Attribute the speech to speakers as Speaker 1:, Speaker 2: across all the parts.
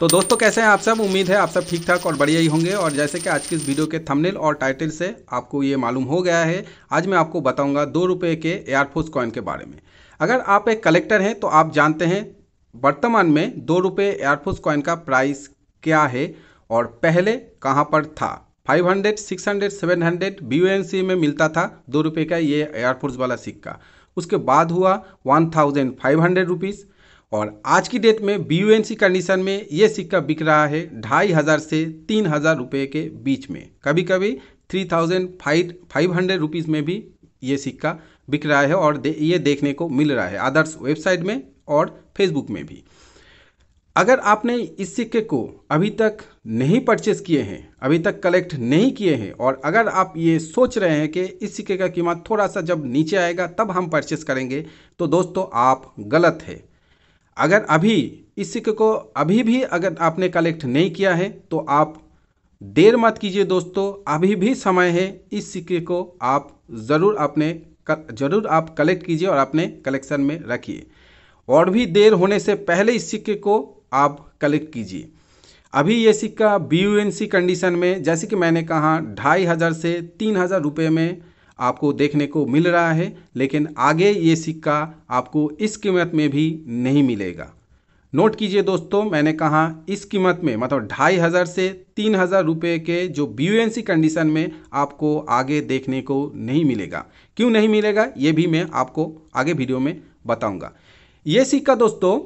Speaker 1: तो दोस्तों कैसे हैं आप सब उम्मीद है आप सब ठीक ठाक और बढ़िया ही होंगे और जैसे कि आज की इस वीडियो के थंबनेल और टाइटल से आपको ये मालूम हो गया है आज मैं आपको बताऊंगा दो रुपये के एयरफोर्स कॉइन के बारे में अगर आप एक कलेक्टर हैं तो आप जानते हैं वर्तमान में दो रुपये एयरफोर्स कॉइन का प्राइस क्या है और पहले कहाँ पर था five hundred six B U N C में मिलता था दो रुपये का ये एयरफोर्स वाला सिक्का उसके बाद हुआ one thousand five hundred rupees और आज की डेट में बी यू कंडीशन में ये सिक्का बिक रहा है ढाई हज़ार से तीन हज़ार रुपये के बीच में कभी कभी three thousand five five hundred rupees में भी ये सिक्का बिक रहा है और दे, ये देखने को मिल रहा है अदर्स वेबसाइट में और फेसबुक में भी अगर आपने इस सिक्के को अभी तक नहीं परचेस किए हैं अभी तक कलेक्ट नहीं किए हैं और अगर आप ये सोच रहे हैं कि इस सिक्के का कीमत थोड़ा सा जब नीचे आएगा तब हम परचेस करेंगे तो दोस्तों आप गलत है अगर अभी इस सिक्के को अभी भी अगर आपने कलेक्ट नहीं किया है तो आप देर मत कीजिए दोस्तों अभी भी समय है इस सिक्के को आप ज़रूर अपने ज़रूर आप कलेक्ट कीजिए और अपने कलेक्शन में रखिए और भी देर होने से पहले इस सिक्के को आप कलेक्ट कीजिए अभी ये सिक्का बी कंडीशन में जैसे कि मैंने कहा ढाई हज़ार से तीन हज़ार रुपये में आपको देखने को मिल रहा है लेकिन आगे ये सिक्का आपको इस कीमत में भी नहीं मिलेगा नोट कीजिए दोस्तों मैंने कहा इस कीमत में मतलब ढाई हज़ार से तीन हज़ार रुपये के जो बी कंडीशन में आपको आगे देखने को नहीं मिलेगा क्यों नहीं मिलेगा ये भी मैं आपको आगे वीडियो में बताऊंगा ये सिक्का दोस्तों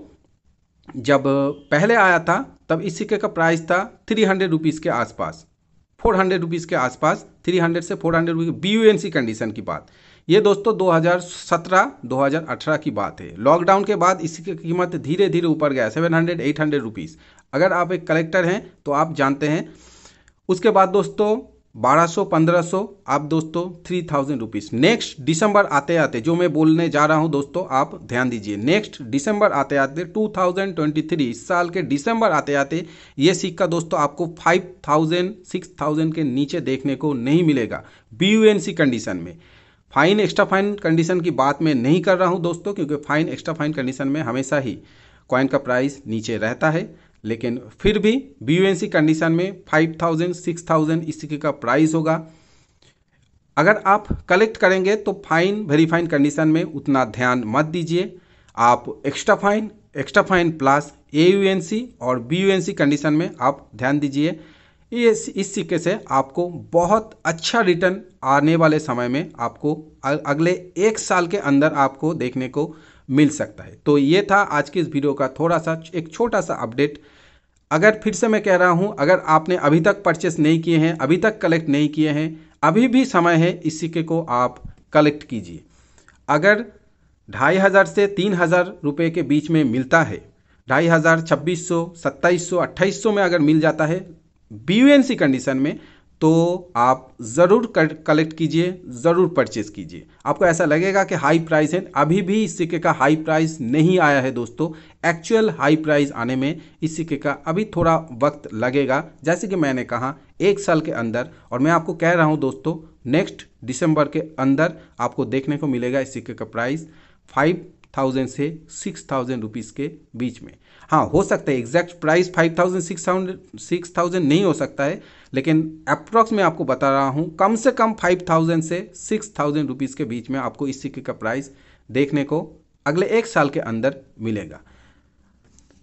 Speaker 1: जब पहले आया था तब इस सिक्के का प्राइस था थ्री हंड्रेड रुपीज़ के आसपास फोर हंड्रेड रुपीज़ के आसपास थ्री हंड्रेड से four hundred rupees B U N C condition की बात ये दोस्तों 2017 2018 की बात है लॉकडाउन के बाद इसकी कीमत धीरे धीरे ऊपर गया 700 800 रुपीज अगर आप एक कलेक्टर हैं तो आप जानते हैं उसके बाद दोस्तों 1200 1500 आप दोस्तों थ्री थाउजेंड रुपीज़ नेक्स्ट दिसंबर आते आते जो मैं बोलने जा रहा हूं दोस्तों आप ध्यान दीजिए नेक्स्ट दिसंबर आते आते 2023 इस साल के दिसंबर आते आते ये सिक्का दोस्तों आपको 5000 6000 के नीचे देखने को नहीं मिलेगा बी कंडीशन में फाइन एक्स्ट्रा फाइन कंडीशन की बात मैं नहीं कर रहा हूँ दोस्तों क्योंकि फाइन एक्स्ट्रा फाइन कंडीशन में हमेशा ही कॉइन का प्राइस नीचे रहता है लेकिन फिर भी बी कंडीशन में फाइव थाउजेंड सिक्स थाउजेंड इसी का प्राइस होगा अगर आप कलेक्ट करेंगे तो फाइन वेरीफाइन कंडीशन में उतना ध्यान मत दीजिए आप extra fine extra fine plus A और बी कंडीशन में आप ध्यान दीजिए इस इस सिक्के से आपको बहुत अच्छा रिटर्न आने वाले समय में आपको अगले एक साल के अंदर आपको देखने को मिल सकता है तो ये था आज के इस वीडियो का थोड़ा सा एक छोटा सा अपडेट अगर फिर से मैं कह रहा हूँ अगर आपने अभी तक परचेस नहीं किए हैं अभी तक कलेक्ट नहीं किए हैं अभी भी समय है इस सिक्के को आप कलेक्ट कीजिए अगर ढाई हज़ार से तीन हज़ार रुपये के बीच में मिलता है ढाई हज़ार छब्बीस सौ सत्ताईस सौ अट्ठाईस सौ में अगर मिल जाता है बी सी कंडीशन में तो आप ज़रूर कलेक्ट कीजिए ज़रूर परचेज कीजिए आपको ऐसा लगेगा कि हाई प्राइस है अभी भी इस सिक्के का हाई प्राइस नहीं आया है दोस्तों एक्चुअल हाई प्राइस आने में इस सिक्के का अभी थोड़ा वक्त लगेगा जैसे कि मैंने कहा एक साल के अंदर और मैं आपको कह रहा हूँ दोस्तों नेक्स्ट दिसंबर के अंदर आपको देखने को मिलेगा इस सिक्के का प्राइस फाइव थाउजेंड से सिक्स थाउजेंड रुपीज़ के बीच में हाँ हो सकता है exact price five thousand six six thousand नहीं हो सकता है लेकिन अप्रॉक्स मैं आपको बता रहा हूँ कम से कम फाइव थाउजेंड से सिक्स थाउजेंड रुपीज़ के बीच में आपको इस सिक्के का प्राइस देखने को अगले एक साल के अंदर मिलेगा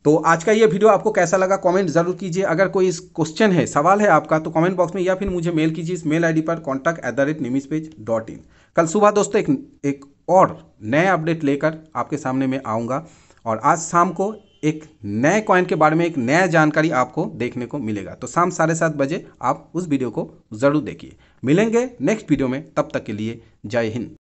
Speaker 1: तो आज का ये वीडियो आपको कैसा लगा कमेंट जरूर कीजिए अगर कोई इस क्वेश्चन है सवाल है आपका तो कमेंट बॉक्स में या फिर मुझे मेल कीजिए इस मेल आईडी पर कॉन्टैक्ट एट द रेट निमिस पेज डॉट इन कल सुबह दोस्तों एक एक और नए अपडेट लेकर आपके सामने में आऊँगा और आज शाम को एक नए कॉइन के बारे में एक नया जानकारी आपको देखने को मिलेगा तो शाम साढ़े सात बजे आप उस वीडियो को ज़रूर देखिए मिलेंगे नेक्स्ट वीडियो में तब तक के लिए जय हिंद